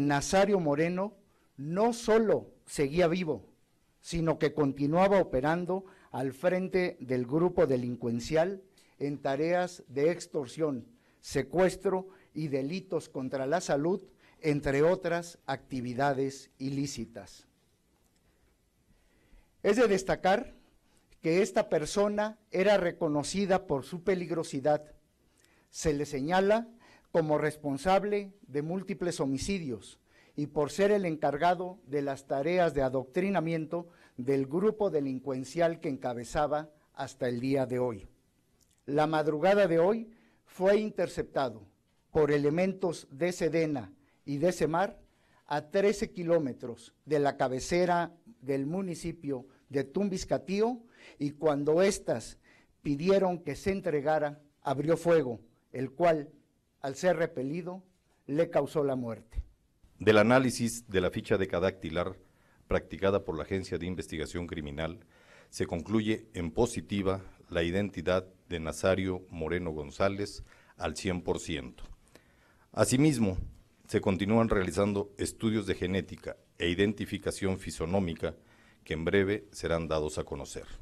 Nazario Moreno no solo seguía vivo, sino que continuaba operando al frente del grupo delincuencial en tareas de extorsión, secuestro y delitos contra la salud, entre otras actividades ilícitas. Es de destacar que esta persona era reconocida por su peligrosidad. Se le señala como responsable de múltiples homicidios y por ser el encargado de las tareas de adoctrinamiento del grupo delincuencial que encabezaba hasta el día de hoy. La madrugada de hoy fue interceptado por elementos de Sedena y de Semar a 13 kilómetros de la cabecera del municipio de Tumbiscatío y cuando éstas pidieron que se entregara, abrió fuego, el cual al ser repelido, le causó la muerte. Del análisis de la ficha de cadáctilar practicada por la Agencia de Investigación Criminal, se concluye en positiva la identidad de Nazario Moreno González al 100%. Asimismo, se continúan realizando estudios de genética e identificación fisonómica que en breve serán dados a conocer.